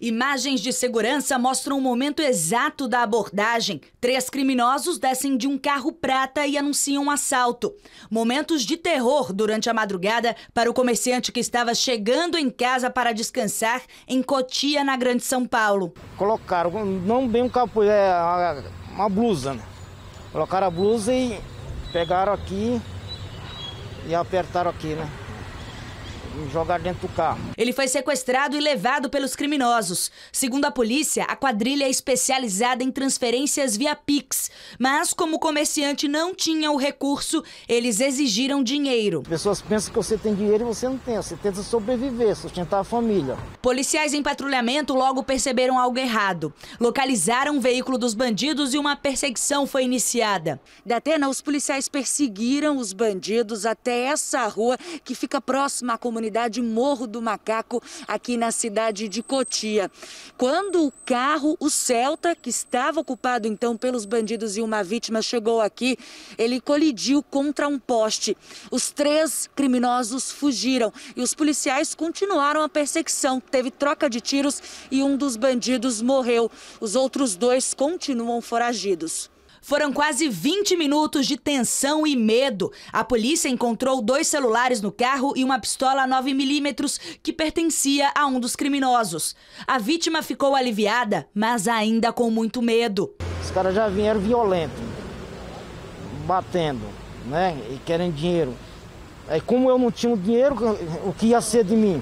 Imagens de segurança mostram o momento exato da abordagem. Três criminosos descem de um carro prata e anunciam um assalto. Momentos de terror durante a madrugada para o comerciante que estava chegando em casa para descansar em Cotia, na Grande São Paulo. Colocaram, não bem um capuz, é uma blusa, né? Colocaram a blusa e pegaram aqui e apertaram aqui, né? jogar dentro do carro. Ele foi sequestrado e levado pelos criminosos. Segundo a polícia, a quadrilha é especializada em transferências via Pix. Mas, como o comerciante não tinha o recurso, eles exigiram dinheiro. As pessoas pensam que você tem dinheiro e você não tem. Você tenta sobreviver, sustentar a família. Policiais em patrulhamento logo perceberam algo errado. Localizaram o veículo dos bandidos e uma perseguição foi iniciada. Da Atena, os policiais perseguiram os bandidos até essa rua que fica próxima à comunidade comunidade Morro do Macaco, aqui na cidade de Cotia. Quando o carro, o Celta, que estava ocupado então pelos bandidos e uma vítima, chegou aqui, ele colidiu contra um poste. Os três criminosos fugiram e os policiais continuaram a perseguição. Teve troca de tiros e um dos bandidos morreu. Os outros dois continuam foragidos. Foram quase 20 minutos de tensão e medo. A polícia encontrou dois celulares no carro e uma pistola 9mm que pertencia a um dos criminosos. A vítima ficou aliviada, mas ainda com muito medo. Os caras já vieram violentos, batendo, né? E querem dinheiro. É, como eu não tinha o dinheiro, o que ia ser de mim?